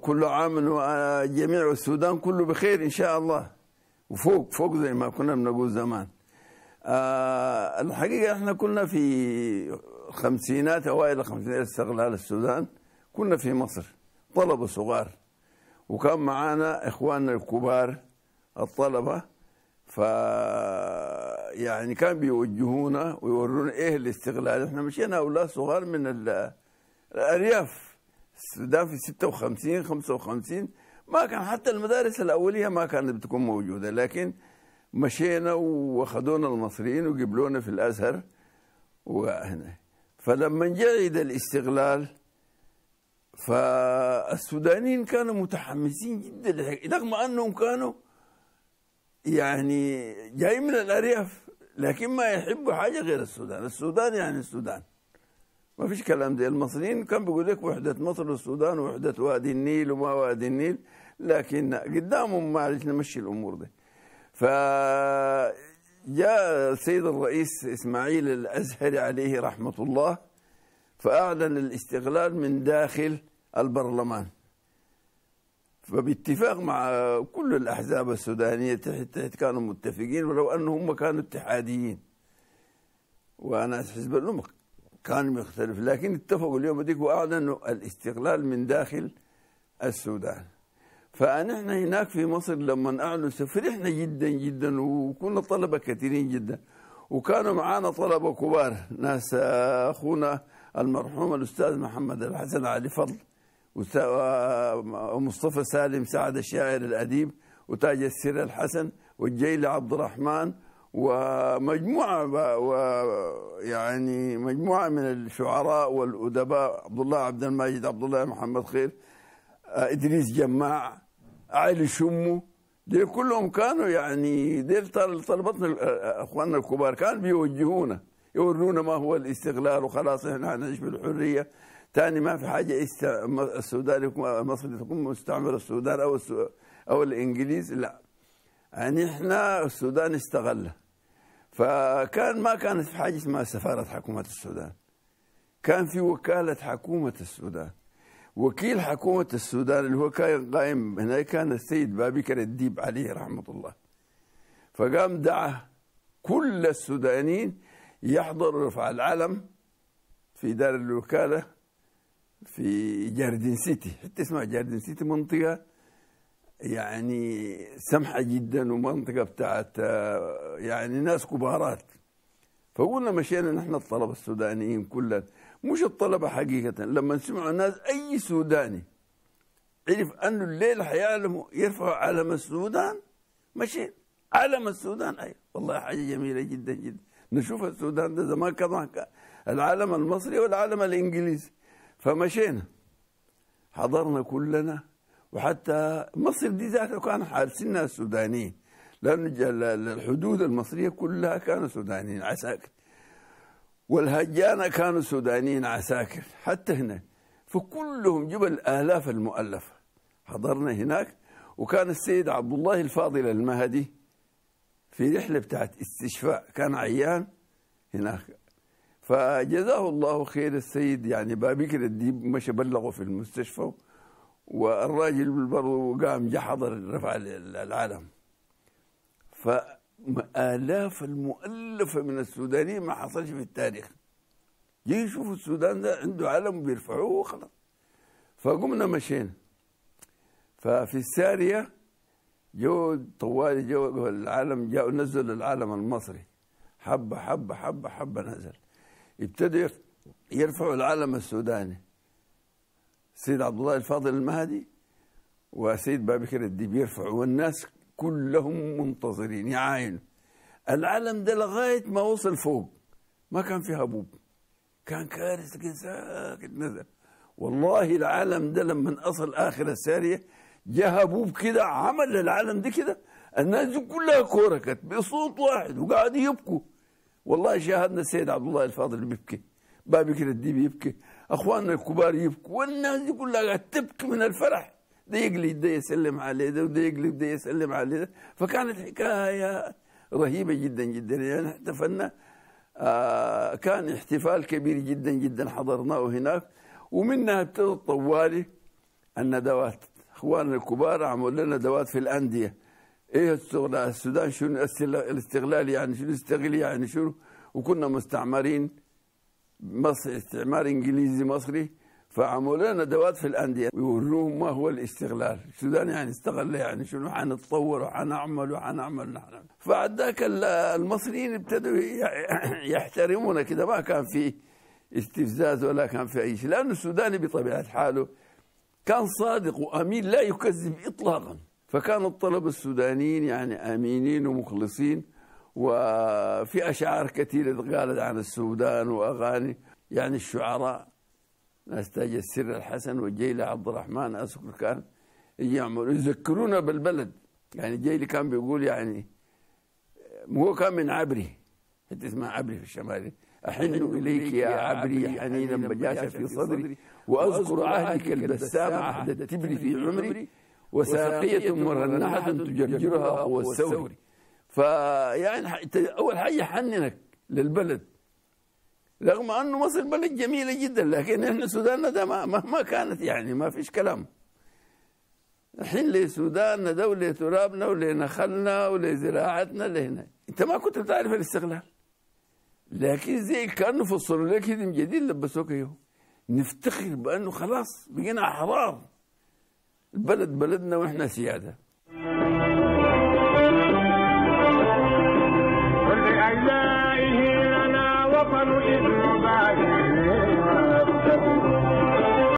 كل عام وجميع السودان كله بخير إن شاء الله وفوق فوق زي ما كنا بنقول زمان أه الحقيقة احنا كنا في خمسينات أوائل الخمسينات استقلال السودان كنا في مصر طلبة صغار وكان معانا إخواننا الكبار الطلبة ف يعني كان بيوجهونا ويورونا ايه الاستغلال احنا مشينا اولاد صغار من الارياف السودان في 56 55 ما كان حتى المدارس الاوليه ما كانت بتكون موجوده لكن مشينا واخذونا المصريين وقبلونا في الازهر وهنا فلما جاء الاستغلال فالسودانيين كانوا متحمسين جدا رغم انهم كانوا يعني جاي من الأرياف لكن ما يحبوا حاجة غير السودان السودان يعني السودان ما فيش كلام زي المصريين كان بيقول لك وحدة مصر والسودان وحدة وادي النيل وما وادي النيل لكن قدامهم ما نمشي الأمور دي ف جاء السيد الرئيس إسماعيل الأزهري عليه رحمة الله فأعلن الاستقلال من داخل البرلمان فباتفاق مع كل الأحزاب السودانية تحت كانوا متفقين ولو أنهم كانوا اتحاديين وأنا حزب الأمة كان مختلف لكن اتفقوا اليوم هذيك وأعلنوا الاستقلال من داخل السودان فنحن هناك في مصر لما أعلنوا فرحنا جدا جدا وكنا طلبة كثيرين جدا وكانوا معانا طلبة كبار ناس أخونا المرحوم الأستاذ محمد الحسن علي فضل ومصطفى آه، آه، سالم سعد الشاعر الأديب وتاج السر الحسن والجيل عبد الرحمن ومجموعة يعني مجموعة من الشعراء والأدباء عبد الله عبد الماجد عبد الله محمد خير آه، إدريس جماع علي شمو دي كلهم كانوا يعني دي طلبتنا أخواننا الكبار كانوا بيوجهونا يورونا ما هو الاستغلال وخلاص احنا نعيش بالحريه ثاني ما في حاجه است... السودان يكون مصر تكون مستعمره السودان او السو... او الانجليز لا يعني احنا السودان استغل فكان ما كانت في حاجه اسمها سفاره حكومه السودان كان في وكاله حكومه السودان وكيل حكومه السودان اللي هو كان قائم هنا كان السيد بابكر الديب عليه رحمه الله فقام دعا كل السودانيين يحضر رفع العلم في دار الوكالة في جاردن سيتي حتى اسمها جاردن سيتي منطقة يعني سمحة جدا ومنطقة بتاعت يعني ناس كبارات فقلنا مشينا نحن الطلبة السودانيين كلنا مش الطلبة حقيقة لما سمعوا ناس أي سوداني عرف أنه الليلة حيعلموا يرفعوا علم السودان مشي علم السودان أي والله حاجة جميلة جدا جدا نشوف السودان ده زمان كان العالم المصري والعالم الانجليزي فمشينا حضرنا كلنا وحتى مصر دي ذاتها كان حارسينها السودانيين لأن الحدود المصرية كلها كانوا سودانيين عساكر والهجانة كانوا سودانيين عساكر حتى هنا فكلهم جبل آلاف المؤلفة حضرنا هناك وكان السيد عبد الله الفاضل المهدي في رحلة بتاعت استشفاء كان عيان هناك فجزاه الله خير السيد يعني بابكر الديب مشى بلغه في المستشفى والراجل برضه قام جا حضر رفع العلم فآلاف المؤلفة من السودانيين ما حصلش في التاريخ جي يشوفوا السودان ده عنده علم بيرفعوه وخلاص فقمنا مشينا ففي الساريه جو طوالي جو العالم جاء نزل العالم المصري حبة حبة حبة حبة نزل ابتدوا يرفعوا العالم السوداني سيد عبد الله الفاضل المهدي وسيد بابكر الديب يرفعوا والناس كلهم منتظرين يعاينوا العالم ده لغاية ما وصل فوق ما كان في هبوب كان كارثة كده ساكت نزل والله العالم ده لما أصل آخر السارية جه ابوه كده عمل للعالم دي كده الناس دي كلها كوركت بصوت واحد وقاعد يبكوا والله شاهدنا السيد عبد الله الفاضل بيبكي كده دي بيبكي اخواننا الكبار يبكوا والناس دي كلها قاعد تبكي من الفرح ده يقلب ده يسلم عليه ده وده يقلب ده يسلم عليه ده فكانت حكايه رهيبه جدا جدا يعني احتفلنا آه كان احتفال كبير جدا جدا حضرناه هناك ومنها ابتدت طوالي الندوات اخواننا الكبار عملوا لنا دوات في الانديه ايه استغلال السودان شنو الاستغلال يعني شنو استغل يعني شنو وكنا مستعمرين مصر استعمار انجليزي مصري فعملوا لنا ادوات في الانديه ويقولون ما هو الاستغلال السودان يعني استغل يعني شنو حنتطور وحنعمل وحنعمل نحن فعد ذاك المصريين ابتدوا يحترمونا كده ما كان في استفزاز ولا كان في اي شيء لانه السوداني بطبيعه حاله كان صادق وأمين لا يكذب إطلاقا فكان الطلبة السودانيين يعني آمينين ومخلصين وفي أشعار كثيرة قالت عن السودان وأغاني يعني الشعراء ناس تاج السر الحسن والجيلة عبد الرحمن أذكر كان يعملوا يذكرونا بالبلد يعني جيلي كان بيقول يعني هو كان من عبري حتة اسمها عبري في الشمال أحن إليك يا عبري حنينا بجاشا في صدري وأذكر عهدك البسام عهد التبر في عمري وساقية مرنحة تجرجرها قوى الثور فيعني أول حاجة حننك للبلد رغم أنه مصر بلد جميلة جدا لكن إحنا سوداننا ده مهما ما كانت يعني ما فيش كلام الحين لسوداننا ده ولترابنا ولنخلنا ولزراعتنا لهنا أنت ما كنت بتعرف الاستقلال لكن زي كانه فصلوا لك هدم جديد لبسوك اياه نفتخر بانه خلاص بقينا احرار البلد بلدنا واحنا سياده